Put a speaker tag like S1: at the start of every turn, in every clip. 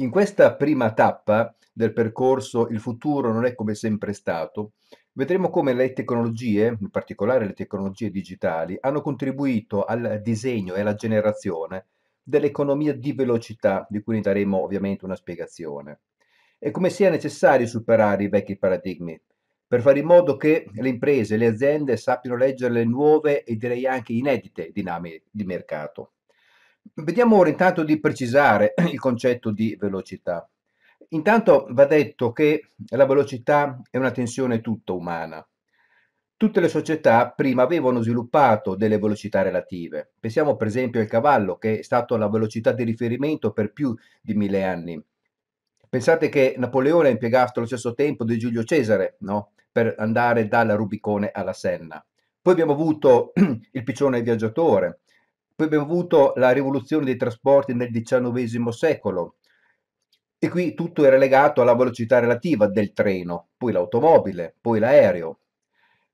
S1: In questa prima tappa del percorso Il futuro non è come sempre stato, vedremo come le tecnologie, in particolare le tecnologie digitali, hanno contribuito al disegno e alla generazione dell'economia di velocità, di cui ne daremo ovviamente una spiegazione, e come sia necessario superare i vecchi paradigmi per fare in modo che le imprese e le aziende sappiano leggere le nuove e direi anche inedite dinamiche di mercato. Vediamo ora intanto di precisare il concetto di velocità. Intanto va detto che la velocità è una tensione tutta umana. Tutte le società prima avevano sviluppato delle velocità relative. Pensiamo per esempio al cavallo, che è stato la velocità di riferimento per più di mille anni. Pensate che Napoleone ha impiegato lo stesso tempo di Giulio Cesare, no? per andare dalla Rubicone alla Senna. Poi abbiamo avuto il piccione viaggiatore, poi abbiamo avuto la rivoluzione dei trasporti nel XIX secolo e qui tutto era legato alla velocità relativa del treno, poi l'automobile, poi l'aereo.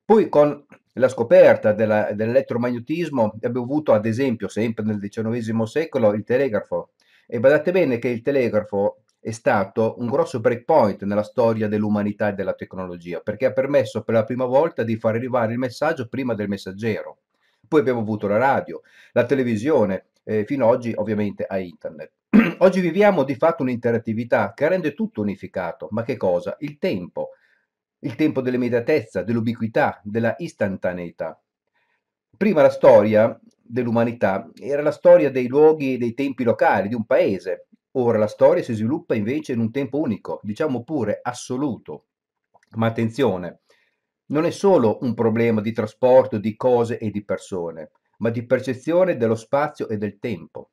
S1: Poi con la scoperta dell'elettromagnetismo abbiamo avuto ad esempio sempre nel XIX secolo il telegrafo e badate bene che il telegrafo è stato un grosso breakpoint nella storia dell'umanità e della tecnologia perché ha permesso per la prima volta di far arrivare il messaggio prima del messaggero. Poi abbiamo avuto la radio, la televisione, eh, fino ad oggi ovviamente a internet. oggi viviamo di fatto un'interattività che rende tutto unificato, ma che cosa? Il tempo, il tempo dell'immediatezza, dell'ubiquità, della istantaneità. Prima la storia dell'umanità era la storia dei luoghi e dei tempi locali, di un paese. Ora la storia si sviluppa invece in un tempo unico, diciamo pure assoluto. Ma attenzione, non è solo un problema di trasporto di cose e di persone, ma di percezione dello spazio e del tempo.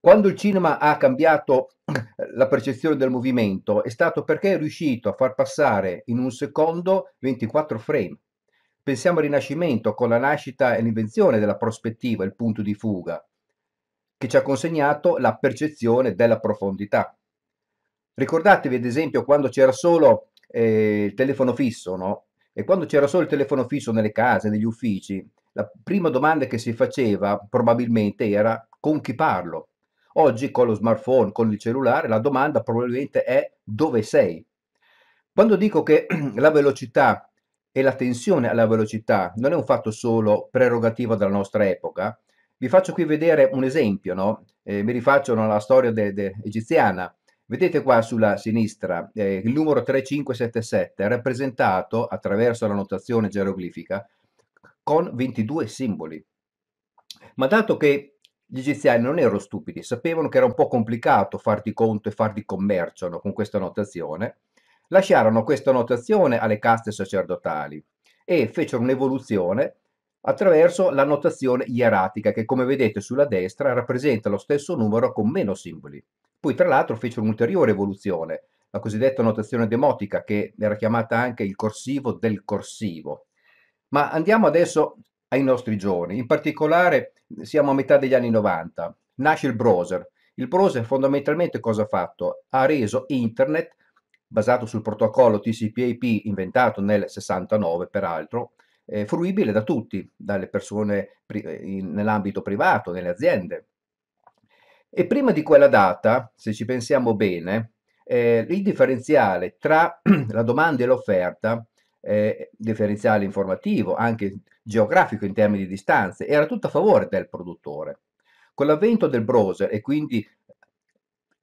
S1: Quando il cinema ha cambiato la percezione del movimento è stato perché è riuscito a far passare in un secondo 24 frame. Pensiamo al Rinascimento con la nascita e l'invenzione della prospettiva, il punto di fuga, che ci ha consegnato la percezione della profondità. Ricordatevi ad esempio quando c'era solo eh, il telefono fisso, no? E quando c'era solo il telefono fisso nelle case, negli uffici, la prima domanda che si faceva probabilmente era con chi parlo. Oggi con lo smartphone, con il cellulare, la domanda probabilmente è dove sei. Quando dico che la velocità e la tensione alla velocità non è un fatto solo prerogativa della nostra epoca, vi faccio qui vedere un esempio, no? eh, mi rifaccio alla storia de, de, egiziana. Vedete qua sulla sinistra eh, il numero 3577 rappresentato attraverso la notazione geroglifica con 22 simboli. Ma dato che gli egiziani non erano stupidi, sapevano che era un po' complicato far di conto e far di commercio no, con questa notazione, lasciarono questa notazione alle caste sacerdotali e fecero un'evoluzione attraverso la notazione ieratica che come vedete sulla destra rappresenta lo stesso numero con meno simboli. Poi tra l'altro fece un'ulteriore evoluzione, la cosiddetta notazione demotica, che era chiamata anche il corsivo del corsivo. Ma andiamo adesso ai nostri giorni, in particolare siamo a metà degli anni 90, nasce il browser. Il browser fondamentalmente cosa ha fatto? Ha reso internet, basato sul protocollo TCP/IP inventato nel 69 peraltro, eh, fruibile da tutti, dalle persone pri- nell'ambito privato, nelle aziende, e prima di quella data, se ci pensiamo bene, eh, il differenziale tra la domanda e l'offerta, eh, differenziale informativo, anche geografico in termini di distanze, era tutto a favore del produttore. Con l'avvento del browser e quindi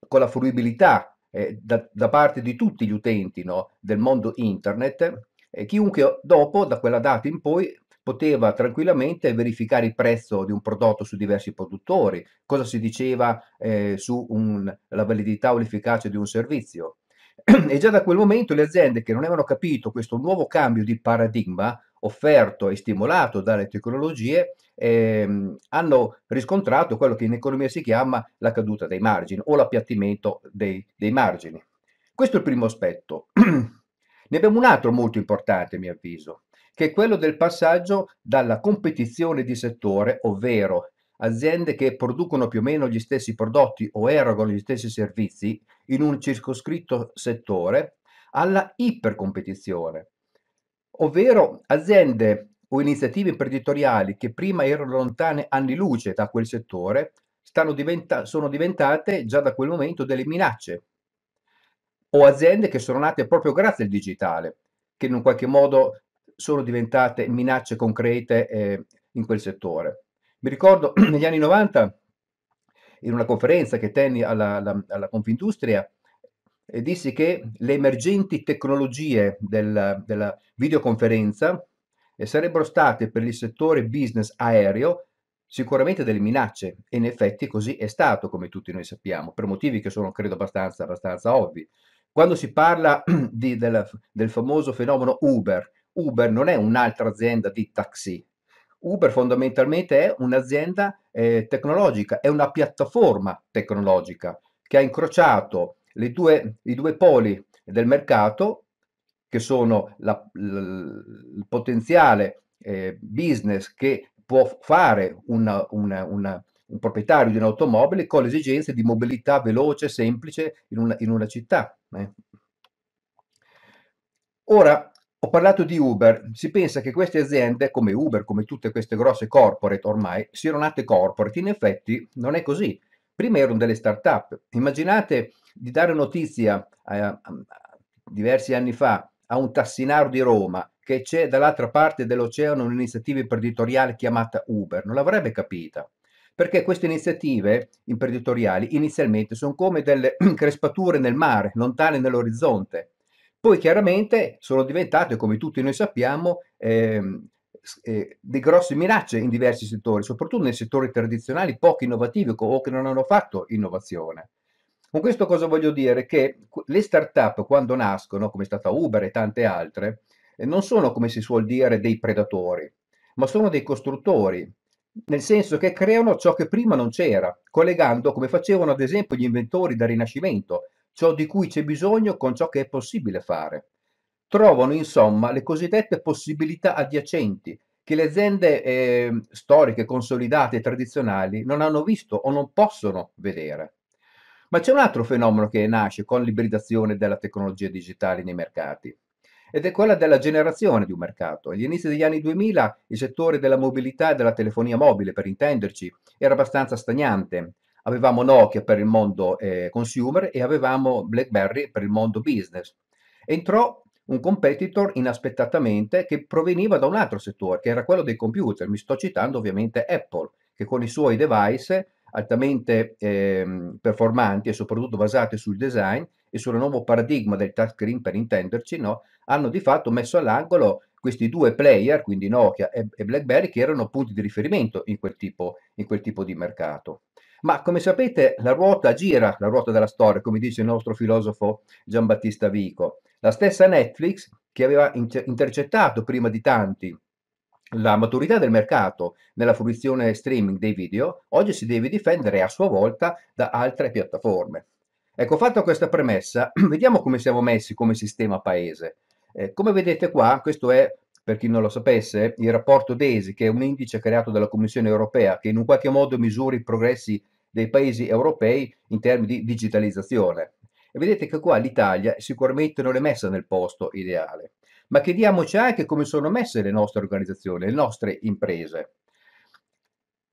S1: con la fruibilità eh, da, da, parte di tutti gli utenti no, del mondo internet, eh, chiunque dopo, da quella data in poi, poteva tranquillamente verificare il prezzo di un prodotto su diversi produttori, cosa si diceva eh, sulla validità o l'efficacia di un servizio. E già da quel momento le aziende che non avevano capito questo nuovo cambio di paradigma offerto e stimolato dalle tecnologie ehm, hanno riscontrato quello che in economia si chiama la caduta dei margini o l'appiattimento dei, dei margini. Questo è il primo aspetto. ne abbiamo un altro molto importante, a mio avviso che è quello del passaggio dalla competizione di settore, ovvero aziende che producono più o meno gli stessi prodotti o erogano gli stessi servizi in un circoscritto settore, alla ipercompetizione, ovvero aziende o iniziative imprenditoriali che prima erano lontane anni luce da quel settore, diventa- sono diventate già da quel momento delle minacce, o aziende che sono nate proprio grazie al digitale, che in un qualche modo sono diventate minacce concrete eh, in quel settore. Mi ricordo negli anni 90, in una conferenza che tenni alla, alla, alla Confindustria, eh, dissi che le emergenti tecnologie del, della videoconferenza eh, sarebbero state per il settore business aereo sicuramente delle minacce e in effetti così è stato come tutti noi sappiamo per motivi che sono credo abbastanza, abbastanza ovvi quando si parla di, del, del, famoso fenomeno Uber Uber non è un'altra azienda di taxi. Uber fondamentalmente è un'azienda eh, tecnologica, è una piattaforma tecnologica che ha incrociato due, i due poli del mercato, che sono la, il potenziale eh, business che può fare una, una, una, un proprietario di un'automobile con le esigenze di mobilità veloce, semplice in una, in città. Eh. Ora, ho parlato di Uber, si pensa che queste aziende come Uber, come tutte queste grosse corporate ormai, siano nate corporate, in effetti non è così. Prima erano delle start-up. Immaginate di dare notizia eh, mm, diversi anni fa a un tassinaro di Roma che c'è dall'altra parte dell'oceano un'iniziativa imprenditoriale chiamata Uber, non l'avrebbe capita. Perché queste iniziative imprenditoriali inizialmente sono come delle crespature nel mare, lontane nell'orizzonte poi chiaramente sono diventate, come tutti noi sappiamo, ehm, eh, dei grossi minacce in diversi settori, soprattutto nei settori tradizionali poco innovativi o che non hanno fatto innovazione. Con questo cosa voglio dire? Che le start-up quando nascono, come è stata Uber e tante altre, eh, non sono come si suol dire dei predatori, ma sono dei costruttori, nel senso che creano ciò che prima non c'era, collegando come facevano ad esempio gli inventori del Rinascimento, ciò di cui c'è bisogno con ciò che è possibile fare. Trovano insomma le cosiddette possibilità adiacenti che le aziende eh, storiche, consolidate e tradizionali non hanno visto o non possono vedere. Ma c'è un altro fenomeno che nasce con l'ibridazione della tecnologia digitale nei mercati ed è quella della generazione di un mercato. Agli inizi degli anni 2000 il settore della mobilità e della telefonia mobile, per intenderci, era abbastanza stagnante avevamo Nokia per il mondo eh, consumer e avevamo BlackBerry per il mondo business. Entrò un competitor inaspettatamente che proveniva da un altro settore, che era quello dei computer. Mi sto citando ovviamente Apple, che con i suoi device altamente eh, performanti e soprattutto basati sul design e sul nuovo paradigma del touchscreen per intenderci, no? hanno di fatto messo all'angolo questi due player, quindi Nokia e, BlackBerry, che erano punti di riferimento in quel tipo, in quel tipo di mercato. Ma come sapete la ruota gira, la ruota della storia, come dice il nostro filosofo Giambattista Vico. La stessa Netflix che aveva intercettato prima di tanti la maturità del mercato nella fruizione streaming dei video, oggi si deve difendere a sua volta da altre piattaforme. Ecco, fatta questa premessa, vediamo come siamo messi come sistema paese. Eh, come vedete qua, questo è, per chi non lo sapesse, il rapporto DESI, che è un indice creato dalla Commissione europea, che in un qualche modo misura i progressi dei paesi europei in termini di digitalizzazione. E vedete che qua l'Italia sicuramente non è messa nel posto ideale, ma chiediamoci anche come sono messe le nostre organizzazioni, le nostre imprese.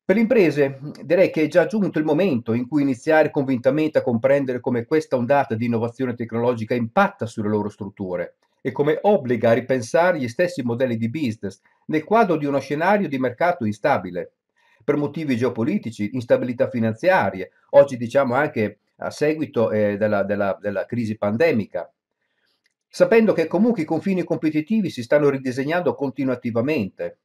S1: Per le imprese direi che è già giunto il momento in cui iniziare convintamente a comprendere come questa ondata di innovazione tecnologica impatta sulle loro strutture e come obbliga a ripensare gli stessi modelli di business nel quadro di uno scenario di mercato instabile per motivi geopolitici, instabilità finanziarie, oggi diciamo anche a seguito eh, della, della, della crisi pandemica. Sapendo che comunque i confini competitivi si stanno ridisegnando continuativamente.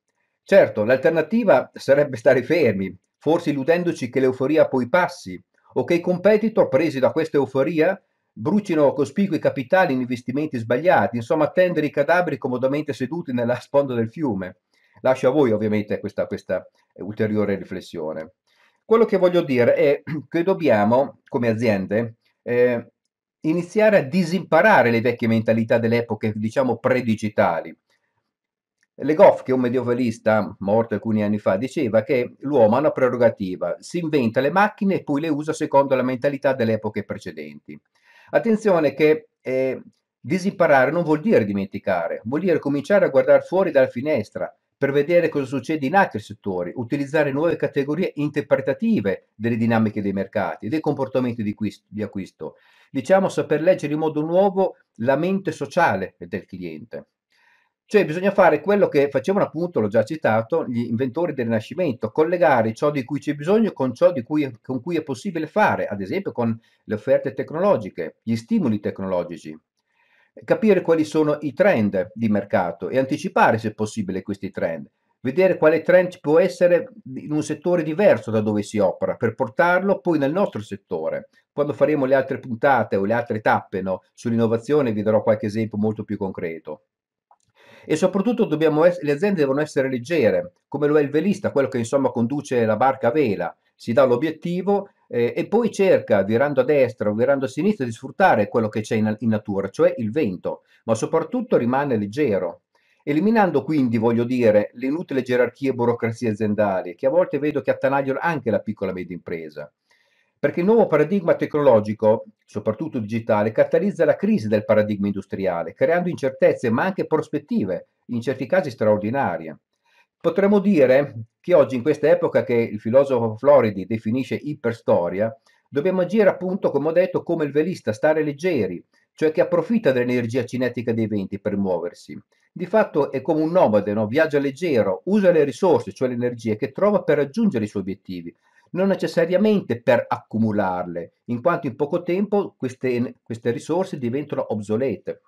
S1: Certo, l'alternativa sarebbe stare fermi, forse illudendoci che l'euforia poi passi o che i competitor presi da questa euforia brucino cospicui capitali in investimenti sbagliati, insomma tendere i cadaveri comodamente seduti nella sponda del fiume. Lascio a voi ovviamente questa, questa, eh, ulteriore riflessione. Quello che voglio dire è che dobbiamo, come aziende, eh, iniziare a disimparare le vecchie mentalità delle epoche, diciamo, pre-digitali. Le Goff, che è un medievalista morto alcuni anni fa, diceva che l'uomo ha una prerogativa, si inventa le macchine e poi le usa secondo la mentalità delle epoche precedenti. Attenzione che eh, disimparare non vuol dire dimenticare, vuol dire cominciare a guardare fuori dalla finestra, per vedere cosa succede in altri settori, utilizzare nuove categorie interpretative delle dinamiche dei mercati, dei comportamenti di, acquisto. Di acquisto. Diciamo saper leggere in modo nuovo la mente sociale del cliente. Cioè bisogna fare quello che facevano appunto, l'ho già citato, gli inventori del Rinascimento, collegare ciò di cui c'è bisogno con ciò cui, con cui è possibile fare, ad esempio con le offerte tecnologiche, gli stimoli tecnologici, capire quali sono i trend di mercato e anticipare se possibile questi trend, vedere quale trend può essere in un settore diverso da dove si opera per portarlo poi nel nostro settore. Quando faremo le altre puntate o le altre tappe no, sull'innovazione vi darò qualche esempio molto più concreto. E soprattutto dobbiamo, le aziende devono essere leggere, come lo è il velista, quello che insomma conduce la barca a vela si dà l'obiettivo eh, e poi cerca, virando a destra o virando a sinistra, di sfruttare quello che c'è in, in natura, cioè il vento, ma soprattutto rimane leggero, eliminando quindi, voglio dire, le inutili gerarchie e burocrazie aziendali, che a volte vedo che attanagliano anche la piccola e media impresa. Perché il nuovo paradigma tecnologico, soprattutto digitale, catalizza la crisi del paradigma industriale, creando incertezze ma anche prospettive, in certi casi straordinarie. Potremmo dire che oggi, in questa epoca che il filosofo Floridi definisce iperstoria, dobbiamo agire appunto, come ho detto, come il velista, stare leggeri, cioè che approfitta dell'energia cinetica dei venti per muoversi. Di fatto è come un nomade, no? viaggia leggero, usa le risorse, cioè le energie che trova per raggiungere i suoi obiettivi, non necessariamente per accumularle, in quanto in poco tempo queste, queste risorse diventano obsolete.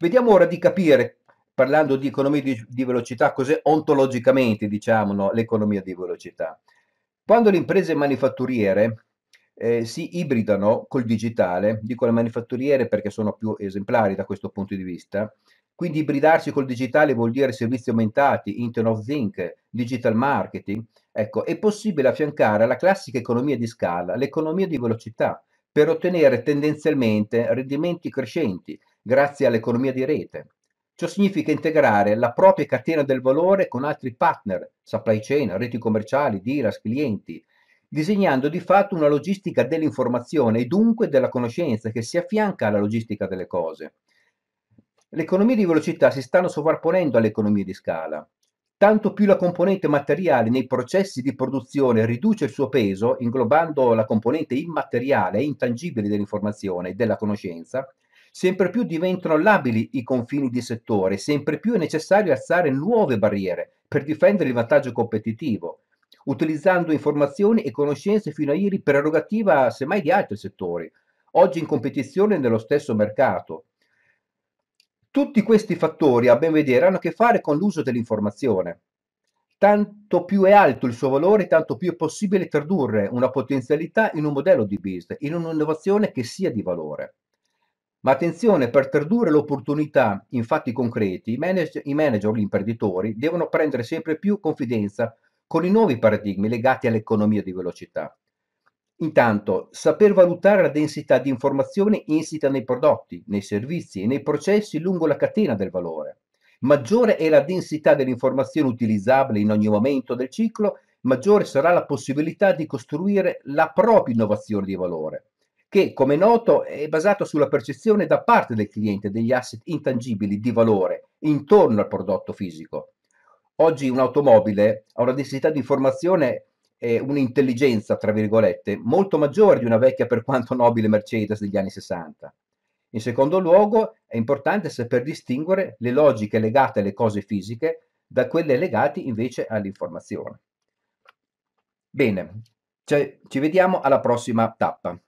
S1: Vediamo ora di capire parlando di economia di, di velocità, cos'è ontologicamente diciamo, no, l'economia di velocità? Quando le imprese manifatturiere eh, si ibridano col digitale, dico le manifatturiere perché sono più esemplari da questo punto di vista, quindi ibridarsi col digitale vuol dire servizi aumentati, Internet of Think, digital marketing, ecco, è possibile affiancare alla classica economia di scala l'economia di velocità per ottenere tendenzialmente rendimenti crescenti grazie all'economia di rete. Ciò significa integrare la propria catena del valore con altri partner, supply chain, reti commerciali, dealers, clienti, disegnando di fatto una logistica dell'informazione e dunque della conoscenza che si affianca alla logistica delle cose. Le economie di velocità si stanno sovrapponendo alle economie di scala. Tanto più la componente materiale nei processi di produzione riduce il suo peso, inglobando la componente immateriale e intangibile dell'informazione e della conoscenza, Sempre più diventano labili i confini di settore, sempre più è necessario alzare nuove barriere per difendere il vantaggio competitivo, utilizzando informazioni e conoscenze fino a ieri prerogativa semmai di altri settori, oggi in competizione nello stesso mercato. Tutti questi fattori, a ben vedere, hanno a che fare con l'uso dell'informazione. Tanto più è alto il suo valore, tanto più è possibile tradurre una potenzialità in un modello di business, in un'innovazione che sia di valore. Ma attenzione, per tradurre l'opportunità in fatti concreti, i manager, i manager, gli imprenditori, devono prendere sempre più confidenza con i nuovi paradigmi legati all'economia di velocità. Intanto, saper valutare la densità di informazioni insita nei prodotti, nei servizi e nei processi lungo la catena del valore. Maggiore è la densità dell'informazione utilizzabile in ogni momento del ciclo, maggiore sarà la possibilità di costruire la propria innovazione di valore che, come noto, è basato sulla percezione da parte del cliente degli asset intangibili di valore intorno al prodotto fisico. Oggi un'automobile ha una densità di informazione e un'intelligenza, tra virgolette, molto maggiore di una vecchia per quanto nobile Mercedes degli anni 60. In secondo luogo, è importante saper distinguere le logiche legate alle cose fisiche da quelle legate invece all'informazione. Bene, cioè, ci vediamo alla prossima tappa.